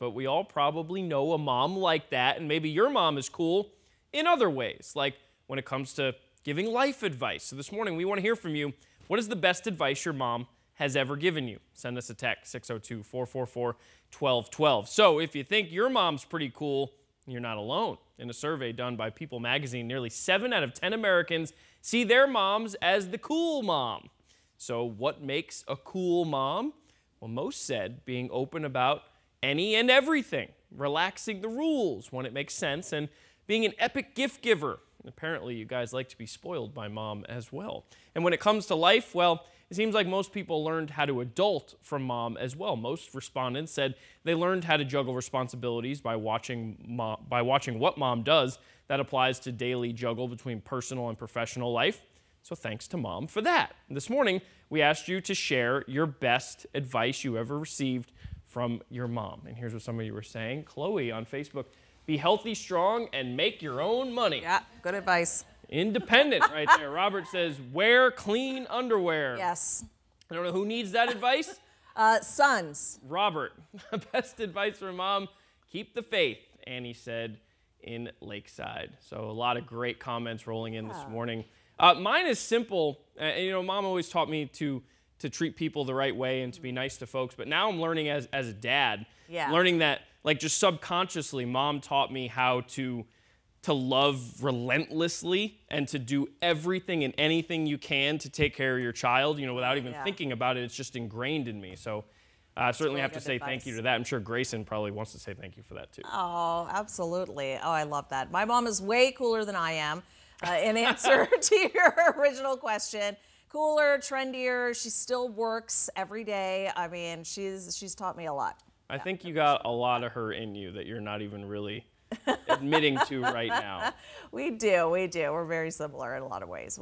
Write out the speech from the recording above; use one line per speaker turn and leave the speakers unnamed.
But we all probably know a mom like that, and maybe your mom is cool in other ways, like when it comes to giving life advice. So this morning, we want to hear from you. What is the best advice your mom has ever given you? Send us a text, 602 444 1212. So if you think your mom's pretty cool, you're not alone. In a survey done by People magazine, nearly 7 out of 10 Americans see their moms as the cool mom. So what makes a cool mom? Well, most said being open about any and everything, relaxing the rules when it makes sense, and being an epic gift giver. Apparently, you guys like to be spoiled by mom as well. And when it comes to life, well, it seems like most people learned how to adult from mom as well. Most respondents said they learned how to juggle responsibilities by watching mom, by watching what mom does. That applies to daily juggle between personal and professional life. So thanks to mom for that. This morning, we asked you to share your best advice you ever received from your mom. And here's what some of you were saying. Chloe on Facebook, be healthy, strong, and make your own money. Yeah, good advice. Independent right there. Robert says, wear clean underwear. Yes. I don't know who needs that advice. Uh, sons. Robert, best advice from mom, keep the faith, Annie said in Lakeside. So a lot of great comments rolling in yeah. this morning. Uh, mine is simple. Uh, you know, mom always taught me to to treat people the right way and to be nice to folks. But now I'm learning as, as a dad, yeah. learning that like just subconsciously, mom taught me how to to love relentlessly and to do everything and anything you can to take care of your child, you know, without even yeah. thinking about it. It's just ingrained in me. So uh, I uh, certainly really have to say advice. thank you to that. I'm sure Grayson probably wants to say thank you for that too.
Oh, absolutely. Oh, I love that. My mom is way cooler than I am.
Uh, in answer
to your original question, cooler, trendier. She still works every day. I mean, she's she's taught me a lot.
I yeah, think you got a lot of her in you that you're not even really admitting to right now.
We do, we do. We're very similar in a lot of ways.